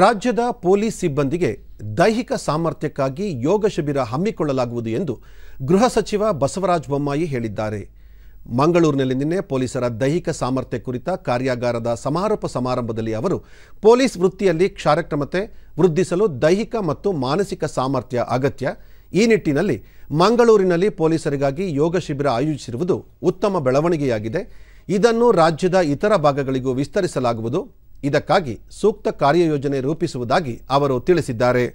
ರಾಜ್ಯದ ಪೊಲೀಸ್ ಸಿಬ್ಬಂದಿಗೆ ದೈಹಿಕ ಸಾಮರ್ಥ್ಯಕ್ಕಾಗಿ ಯೋಗ ಶಿಬಿರ ಹಮ್ಮಿಕೊಳ್ಳಲಾಗುವುದು ಎಂದು ಗೃಹ ಸಚಿವ ಬಸವರಾಜ ಬೊಮ್ಮಾಯಿ ಹೇಳಿದ್ದಾರೆ ಮಂಗಳೂರಿನಲ್ಲಿ ನಿನ್ನೆ ಪೊಲೀಸರ ದೈಹಿಕ ಸಾಮರ್ಥ್ಯ ಕುರಿತ ಕಾರ್ಯಾಗಾರದ ಸಮಾರೋಪ ಸಮಾರಂಭದಲ್ಲಿ ಅವರು ಪೊಲೀಸ್ ವೃತ್ತಿಯಲ್ಲಿ ಕ್ಷಾರಕ್ಷಮತೆ ವೃದ್ಧಿಸಲು ದೈಹಿಕ ಮತ್ತು ಮಾನಸಿಕ ಸಾಮರ್ಥ್ಯ ಅಗತ್ಯ ಈ ನಿಟ್ಟಿನಲ್ಲಿ ಮಂಗಳೂರಿನಲ್ಲಿ ಪೊಲೀಸರಿಗಾಗಿ ಯೋಗ ಶಿಬಿರ ಆಯೋಜಿಸಿರುವುದು ಉತ್ತಮ ಬೆಳವಣಿಗೆಯಾಗಿದೆ ಇದನ್ನು ರಾಜ್ಯದ ಇತರ ಭಾಗಗಳಿಗೂ ವಿಸ್ತರಿಸಲಾಗುವುದು ಇದಕ್ಕಾಗಿ ಸೂಕ್ತ ಕಾರ್ಯಯೋಜನೆ ರೂಪಿಸುವುದಾಗಿ ಅವರು ತಿಳಿಸಿದ್ದಾರೆ